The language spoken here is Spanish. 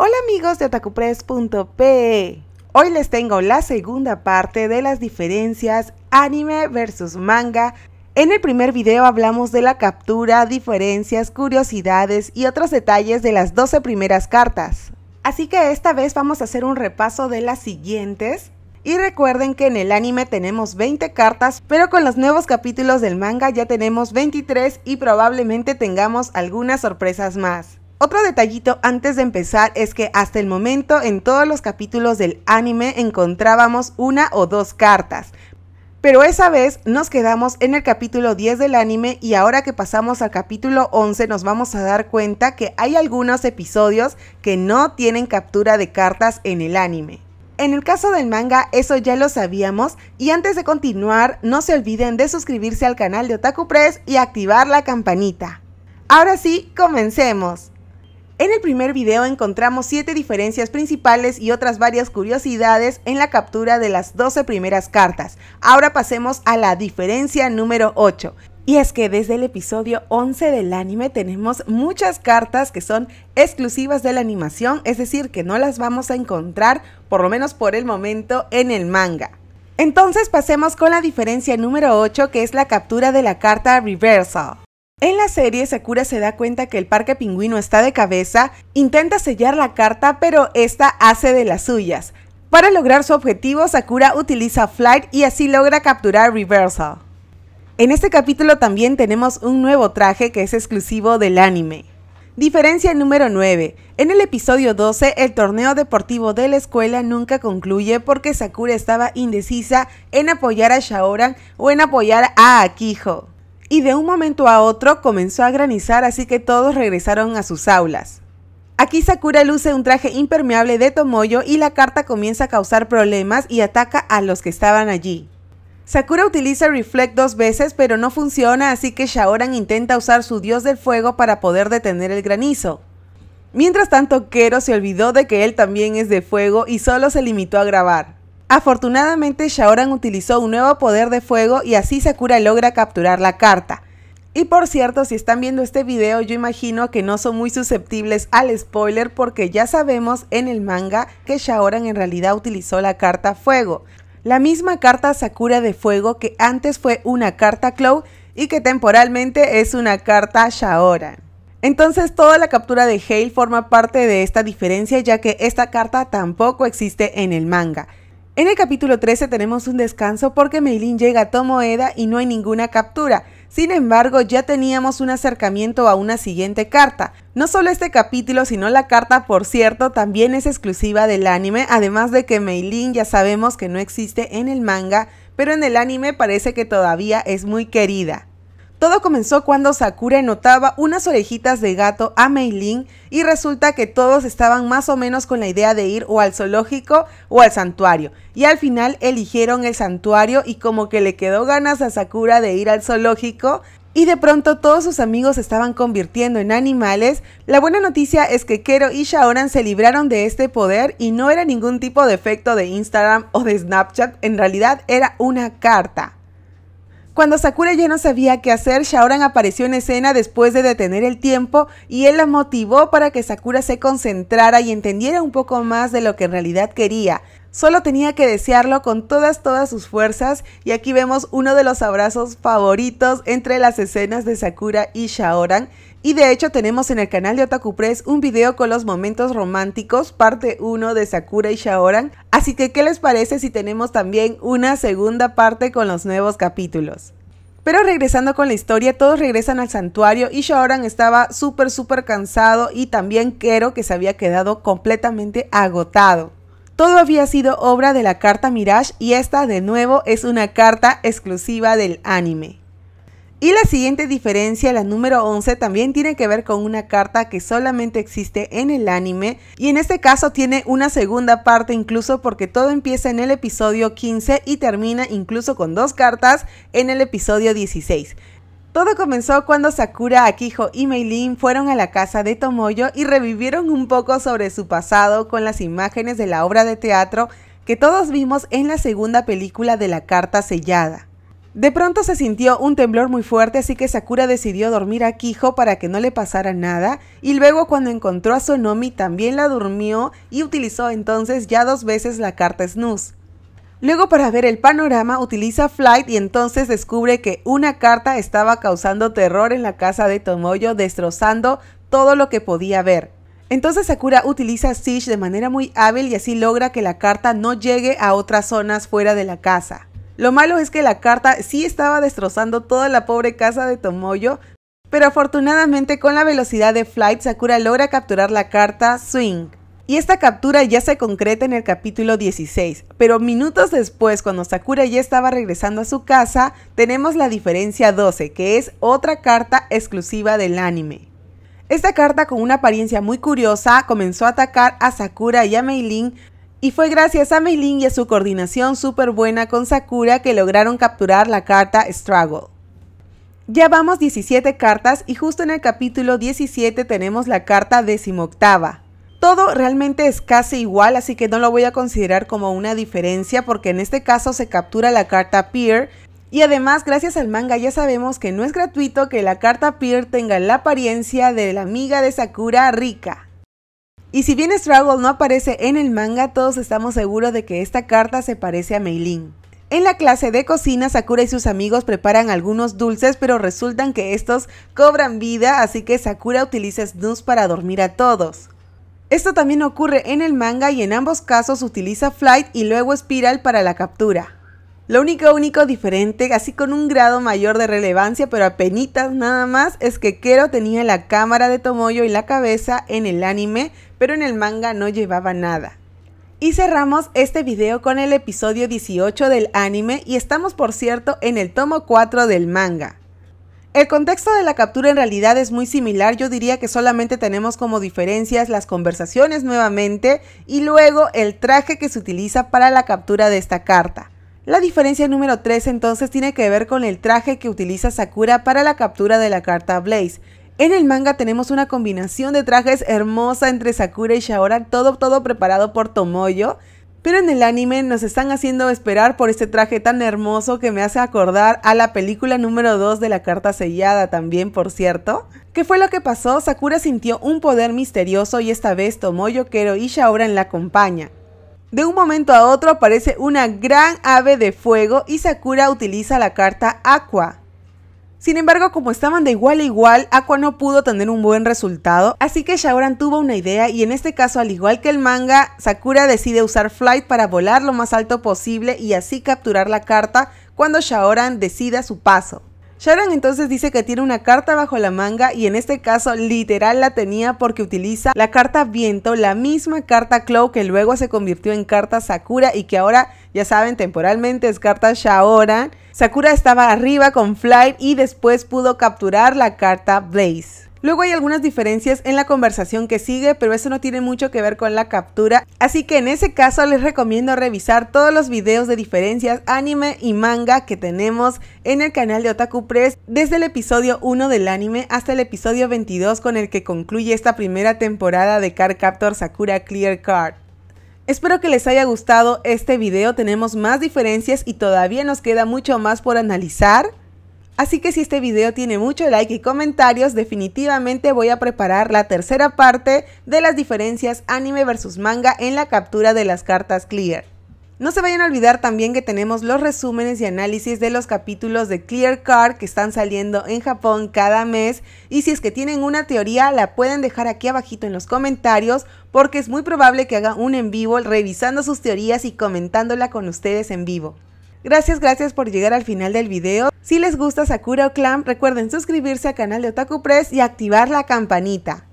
Hola amigos de otakupress.pe. Hoy les tengo la segunda parte de las diferencias anime versus manga. En el primer video hablamos de la captura, diferencias, curiosidades y otros detalles de las 12 primeras cartas. Así que esta vez vamos a hacer un repaso de las siguientes. Y recuerden que en el anime tenemos 20 cartas, pero con los nuevos capítulos del manga ya tenemos 23 y probablemente tengamos algunas sorpresas más. Otro detallito antes de empezar es que hasta el momento en todos los capítulos del anime encontrábamos una o dos cartas. Pero esa vez nos quedamos en el capítulo 10 del anime y ahora que pasamos al capítulo 11 nos vamos a dar cuenta que hay algunos episodios que no tienen captura de cartas en el anime. En el caso del manga, eso ya lo sabíamos. Y antes de continuar, no se olviden de suscribirse al canal de Otaku Press y activar la campanita. Ahora sí, comencemos. En el primer video encontramos 7 diferencias principales y otras varias curiosidades en la captura de las 12 primeras cartas. Ahora pasemos a la diferencia número 8. Y es que desde el episodio 11 del anime tenemos muchas cartas que son exclusivas de la animación, es decir, que no las vamos a encontrar, por lo menos por el momento, en el manga. Entonces pasemos con la diferencia número 8 que es la captura de la carta Reversal. En la serie, Sakura se da cuenta que el parque pingüino está de cabeza, intenta sellar la carta, pero esta hace de las suyas. Para lograr su objetivo, Sakura utiliza Flight y así logra capturar Reversal. En este capítulo también tenemos un nuevo traje que es exclusivo del anime. Diferencia número 9. En el episodio 12, el torneo deportivo de la escuela nunca concluye porque Sakura estaba indecisa en apoyar a Shaoran o en apoyar a Akiho y de un momento a otro comenzó a granizar así que todos regresaron a sus aulas. Aquí Sakura luce un traje impermeable de Tomoyo y la carta comienza a causar problemas y ataca a los que estaban allí. Sakura utiliza Reflect dos veces pero no funciona así que Shaoran intenta usar su dios del fuego para poder detener el granizo. Mientras tanto Kero se olvidó de que él también es de fuego y solo se limitó a grabar. Afortunadamente Shaoran utilizó un nuevo poder de fuego y así Sakura logra capturar la carta. Y por cierto, si están viendo este video, yo imagino que no son muy susceptibles al spoiler porque ya sabemos en el manga que Shaoran en realidad utilizó la carta fuego. La misma carta Sakura de fuego que antes fue una carta Claw y que temporalmente es una carta Shaoran. Entonces toda la captura de Hale forma parte de esta diferencia ya que esta carta tampoco existe en el manga. En el capítulo 13 tenemos un descanso porque Meilin llega a Tomoeda y no hay ninguna captura. Sin embargo, ya teníamos un acercamiento a una siguiente carta. No solo este capítulo, sino la carta, por cierto, también es exclusiva del anime, además de que Meilin ya sabemos que no existe en el manga, pero en el anime parece que todavía es muy querida. Todo comenzó cuando Sakura notaba unas orejitas de gato a Meilin y resulta que todos estaban más o menos con la idea de ir o al zoológico o al santuario. Y al final eligieron el santuario y como que le quedó ganas a Sakura de ir al zoológico, y de pronto todos sus amigos se estaban convirtiendo en animales, la buena noticia es que Kero y Shaoran se libraron de este poder y no era ningún tipo de efecto de Instagram o de Snapchat, en realidad era una carta. Cuando Sakura ya no sabía qué hacer, Shaoran apareció en escena después de detener el tiempo y él la motivó para que Sakura se concentrara y entendiera un poco más de lo que en realidad quería. Solo tenía que desearlo con todas, todas sus fuerzas y aquí vemos uno de los abrazos favoritos entre las escenas de Sakura y Shaoran y de hecho tenemos en el canal de Otaku Press un video con los momentos románticos, parte 1 de Sakura y Shaoran. Así que, ¿qué les parece si tenemos también una segunda parte con los nuevos capítulos? Pero regresando con la historia, todos regresan al santuario y Shaoran estaba súper, súper cansado y también Kero que se había quedado completamente agotado. Todo había sido obra de la carta Mirage y esta de nuevo es una carta exclusiva del anime. Y la siguiente diferencia, la número 11, también tiene que ver con una carta que solamente existe en el anime y en este caso tiene una segunda parte incluso porque todo empieza en el episodio 15 y termina incluso con dos cartas en el episodio 16. Todo comenzó cuando Sakura, Akiho y Meilin fueron a la casa de Tomoyo y revivieron un poco sobre su pasado con las imágenes de la obra de teatro que todos vimos en la segunda película de la carta sellada. De pronto se sintió un temblor muy fuerte, así que Sakura decidió dormir a Kijo para que no le pasara nada, y luego cuando encontró a Sonomi también la durmió y utilizó entonces ya dos veces la carta Snooze. Luego para ver el panorama utiliza Flight y entonces descubre que una carta estaba causando terror en la casa de Tomoyo, destrozando todo lo que podía ver. Entonces Sakura utiliza Siege de manera muy hábil y así logra que la carta no llegue a otras zonas fuera de la casa. Lo malo es que la carta sí estaba destrozando toda la pobre casa de Tomoyo, pero afortunadamente con la velocidad de Flight Sakura logra capturar la carta Swing. Y esta captura ya se concreta en el capítulo 16, pero minutos después, cuando Sakura ya estaba regresando a su casa, tenemos la diferencia 12, que es otra carta exclusiva del anime. Esta carta con una apariencia muy curiosa comenzó a atacar a Sakura y a Meilin y fue gracias a Meilin y a su coordinación súper buena con Sakura que lograron capturar la carta Struggle. Ya vamos 17 cartas y justo en el capítulo 17 tenemos la carta decimoctava. Todo realmente es casi igual, así que no lo voy a considerar como una diferencia porque en este caso se captura la carta Peer, y además, gracias al manga ya sabemos que no es gratuito que la carta Peer tenga la apariencia de la amiga de Sakura Rika. Y si bien Struggle no aparece en el manga, todos estamos seguros de que esta carta se parece a Meilin. En la clase de cocina, Sakura y sus amigos preparan algunos dulces, pero resultan que estos cobran vida, así que Sakura utiliza snus para dormir a todos. Esto también ocurre en el manga y en ambos casos utiliza Flight y luego Spiral para la captura. Lo único único diferente, así con un grado mayor de relevancia, pero apenitas nada más, es que Kero tenía la cámara de Tomoyo y la cabeza en el anime, pero en el manga no llevaba nada. Y cerramos este video con el episodio 18 del anime y estamos por cierto en el tomo 4 del manga. El contexto de la captura en realidad es muy similar, yo diría que solamente tenemos como diferencias las conversaciones nuevamente y luego el traje que se utiliza para la captura de esta carta. La diferencia número 3 entonces tiene que ver con el traje que utiliza Sakura para la captura de la carta Blaze. En el manga tenemos una combinación de trajes hermosa entre Sakura y Shaora, todo, todo preparado por Tomoyo. Pero en el anime nos están haciendo esperar por este traje tan hermoso que me hace acordar a la película número 2 de la carta sellada también, por cierto. ¿Qué fue lo que pasó? Sakura sintió un poder misterioso y esta vez Tomoyo, Kero y en la compañía de un momento a otro aparece una gran ave de fuego y Sakura utiliza la carta Aqua. Sin embargo, como estaban de igual a igual, Aqua no pudo tener un buen resultado, así que Shaoran tuvo una idea y en este caso, al igual que el manga, Sakura decide usar Flight para volar lo más alto posible y así capturar la carta cuando Shaoran decida su paso. Sharon entonces dice que tiene una carta bajo la manga y en este caso literal la tenía porque utiliza la carta viento, la misma carta Clow que luego se convirtió en carta Sakura y que ahora, ya saben, temporalmente es carta Shaoran. Sakura estaba arriba con Flight y después pudo capturar la carta Blaze. Luego hay algunas diferencias en la conversación que sigue, pero eso no tiene mucho que ver con la captura, así que en ese caso les recomiendo revisar todos los videos de diferencias anime y manga que tenemos en el canal de Otaku Press, desde el episodio 1 del anime hasta el episodio 22 con el que concluye esta primera temporada de Car Captor Sakura Clear Card. Espero que les haya gustado este video, tenemos más diferencias y todavía nos queda mucho más por analizar. Así que si este video tiene mucho like y comentarios, definitivamente voy a preparar la tercera parte de las diferencias anime versus manga en la captura de las cartas Clear. No se vayan a olvidar también que tenemos los resúmenes y análisis de los capítulos de Clear Card que están saliendo en Japón cada mes y si es que tienen una teoría la pueden dejar aquí abajito en los comentarios porque es muy probable que haga un en vivo revisando sus teorías y comentándola con ustedes en vivo. Gracias, gracias por llegar al final del video. Si les gusta Sakura o Clam, recuerden suscribirse al canal de Otaku Press y activar la campanita.